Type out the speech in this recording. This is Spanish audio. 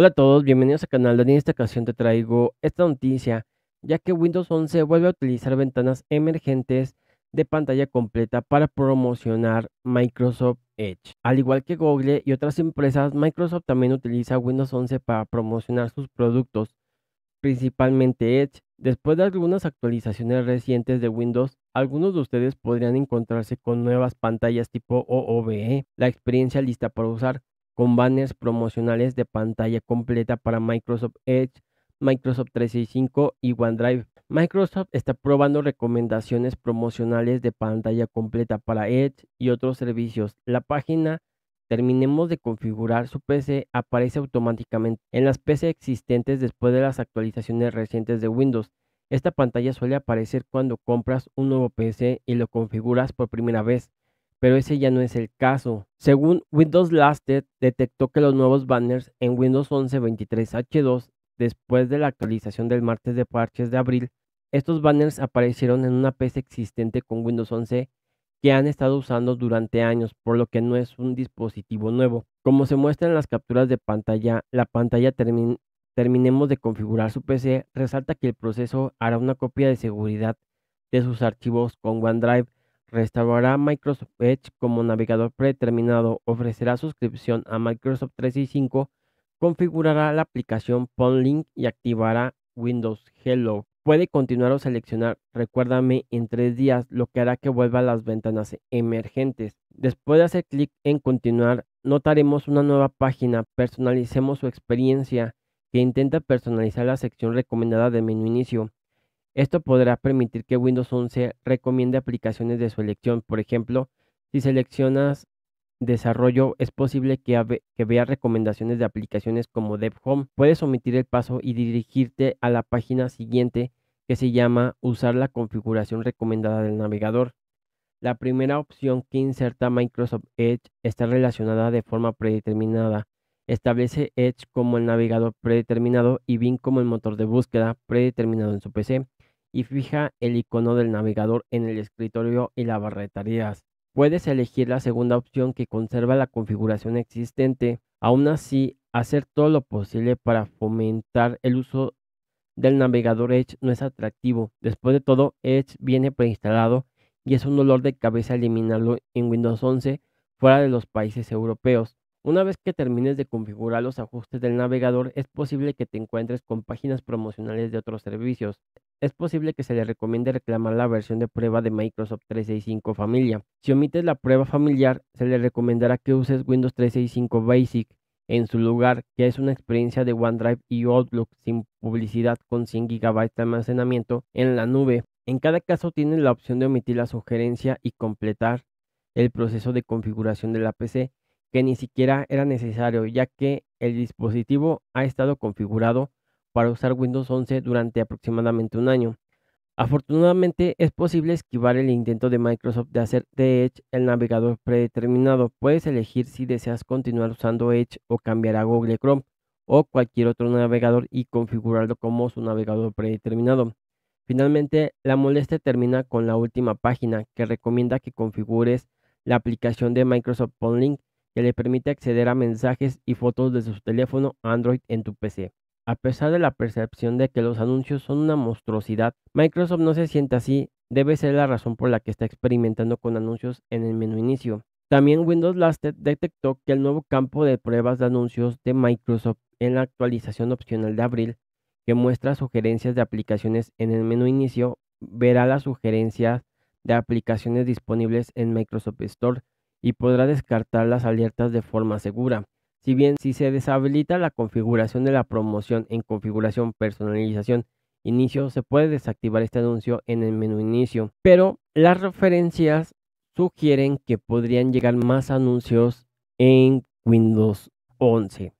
Hola a todos, bienvenidos al canal. En esta ocasión te traigo esta noticia, ya que Windows 11 vuelve a utilizar ventanas emergentes de pantalla completa para promocionar Microsoft Edge. Al igual que Google y otras empresas, Microsoft también utiliza Windows 11 para promocionar sus productos, principalmente Edge. Después de algunas actualizaciones recientes de Windows, algunos de ustedes podrían encontrarse con nuevas pantallas tipo OOBE, la experiencia lista para usar con banners promocionales de pantalla completa para Microsoft Edge, Microsoft 365 y OneDrive. Microsoft está probando recomendaciones promocionales de pantalla completa para Edge y otros servicios. La página terminemos de configurar su PC aparece automáticamente en las PC existentes después de las actualizaciones recientes de Windows. Esta pantalla suele aparecer cuando compras un nuevo PC y lo configuras por primera vez pero ese ya no es el caso. Según Windows Lasted, detectó que los nuevos banners en Windows 11 23H2, después de la actualización del martes de parches de abril, estos banners aparecieron en una PC existente con Windows 11 que han estado usando durante años, por lo que no es un dispositivo nuevo. Como se muestra en las capturas de pantalla, la pantalla terminemos de configurar su PC, resalta que el proceso hará una copia de seguridad de sus archivos con OneDrive Restaurará Microsoft Edge como navegador predeterminado, ofrecerá suscripción a Microsoft 365, configurará la aplicación Pon Link y activará Windows Hello. Puede continuar o seleccionar Recuérdame en tres días, lo que hará que vuelva a las ventanas emergentes. Después de hacer clic en Continuar, notaremos una nueva página Personalicemos su experiencia que intenta personalizar la sección recomendada de menú inicio. Esto podrá permitir que Windows 11 recomiende aplicaciones de su elección. Por ejemplo, si seleccionas desarrollo, es posible que, veas recomendaciones de aplicaciones como Dev Home. Puedes omitir el paso y dirigirte a la página siguiente que se llama Usar la configuración recomendada del navegador. La primera opción que inserta Microsoft Edge está relacionada de forma predeterminada. Establece Edge como el navegador predeterminado y Bing como el motor de búsqueda predeterminado en su PC y fija el icono del navegador en el escritorio y la barra de tareas. Puedes elegir la segunda opción que conserva la configuración existente. Aún así, hacer todo lo posible para fomentar el uso del navegador Edge no es atractivo. Después de todo, Edge viene preinstalado y es un dolor de cabeza eliminarlo en Windows 11 fuera de los países europeos. Una vez que termines de configurar los ajustes del navegador, es posible que te encuentres con páginas promocionales de otros servicios es posible que se le recomiende reclamar la versión de prueba de Microsoft 365 Familia. Si omites la prueba familiar, se le recomendará que uses Windows 365 Basic en su lugar, que es una experiencia de OneDrive y Outlook sin publicidad con 100 GB de almacenamiento en la nube. En cada caso tienes la opción de omitir la sugerencia y completar el proceso de configuración de la PC, que ni siquiera era necesario, ya que el dispositivo ha estado configurado para usar Windows 11 durante aproximadamente un año. Afortunadamente es posible esquivar el intento de Microsoft de hacer de Edge el navegador predeterminado. Puedes elegir si deseas continuar usando Edge o cambiar a Google Chrome o cualquier otro navegador y configurarlo como su navegador predeterminado. Finalmente, la molestia termina con la última página que recomienda que configures la aplicación de Microsoft PhoneLink que le permite acceder a mensajes y fotos de su teléfono Android en tu PC. A pesar de la percepción de que los anuncios son una monstruosidad, Microsoft no se siente así, debe ser la razón por la que está experimentando con anuncios en el menú inicio. También Windows Lasted detectó que el nuevo campo de pruebas de anuncios de Microsoft en la actualización opcional de abril, que muestra sugerencias de aplicaciones en el menú inicio, verá las sugerencias de aplicaciones disponibles en Microsoft Store y podrá descartar las alertas de forma segura. Si bien si se deshabilita la configuración de la promoción en configuración personalización inicio, se puede desactivar este anuncio en el menú inicio, pero las referencias sugieren que podrían llegar más anuncios en Windows 11.